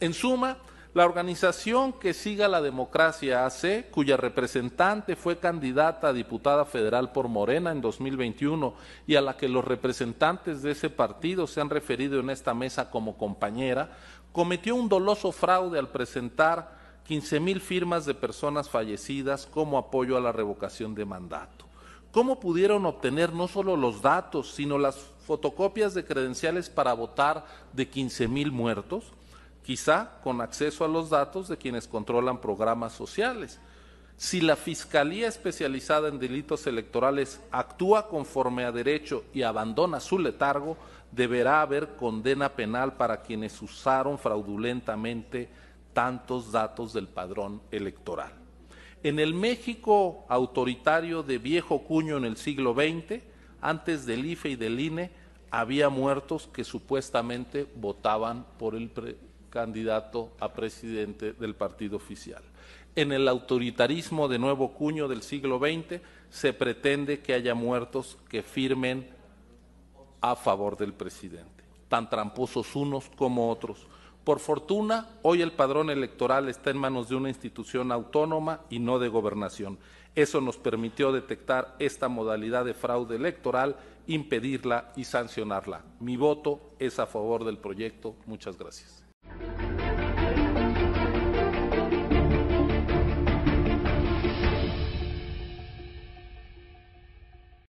En suma, la organización que siga la democracia AC, cuya representante fue candidata a diputada federal por Morena en 2021 y a la que los representantes de ese partido se han referido en esta mesa como compañera, cometió un doloso fraude al presentar 15 mil firmas de personas fallecidas como apoyo a la revocación de mandato. ¿Cómo pudieron obtener no solo los datos, sino las fotocopias de credenciales para votar de 15 mil muertos? quizá con acceso a los datos de quienes controlan programas sociales. Si la Fiscalía especializada en delitos electorales actúa conforme a derecho y abandona su letargo, deberá haber condena penal para quienes usaron fraudulentamente tantos datos del padrón electoral. En el México autoritario de viejo cuño en el siglo XX, antes del IFE y del INE, había muertos que supuestamente votaban por el, candidato a presidente del partido oficial. En el autoritarismo de nuevo cuño del siglo XX se pretende que haya muertos que firmen a favor del presidente, tan tramposos unos como otros. Por fortuna, hoy el padrón electoral está en manos de una institución autónoma y no de gobernación. Eso nos permitió detectar esta modalidad de fraude electoral, impedirla y sancionarla. Mi voto es a favor del proyecto. Muchas gracias.